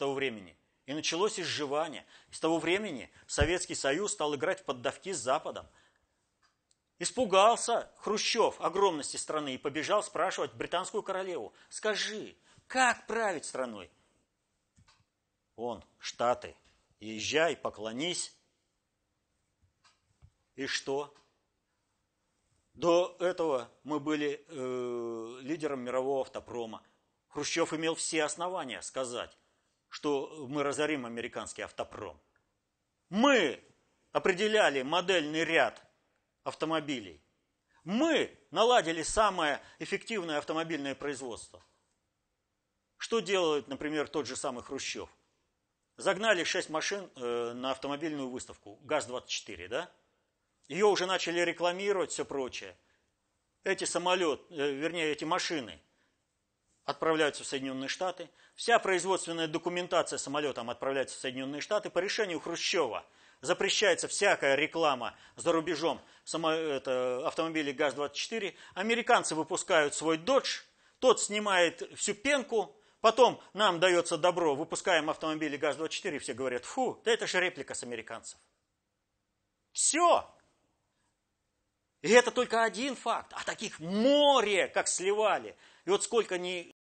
того времени. И началось изживание. С того времени Советский Союз стал играть в поддавки с Западом. Испугался Хрущев огромности страны и побежал спрашивать британскую королеву, скажи, как править страной? Он, Штаты, езжай, поклонись. И что? До этого мы были э, лидером мирового автопрома. Хрущев имел все основания сказать, что мы разорим американский автопром. Мы определяли модельный ряд автомобилей. Мы наладили самое эффективное автомобильное производство. Что делает, например, тот же самый Хрущев? Загнали 6 машин э, на автомобильную выставку ГАЗ-24, да? Ее уже начали рекламировать, все прочее. Эти самолеты, э, вернее, эти машины – отправляются в Соединенные Штаты, вся производственная документация самолетом отправляется в Соединенные Штаты. По решению Хрущева запрещается всякая реклама за рубежом само, это, автомобилей ГАЗ-24. Американцы выпускают свой «Додж», тот снимает всю пенку, потом нам дается добро, выпускаем автомобили ГАЗ-24, и все говорят, фу, да это же реплика с американцев. Все! И это только один факт, а таких море, как сливали. И вот сколько ни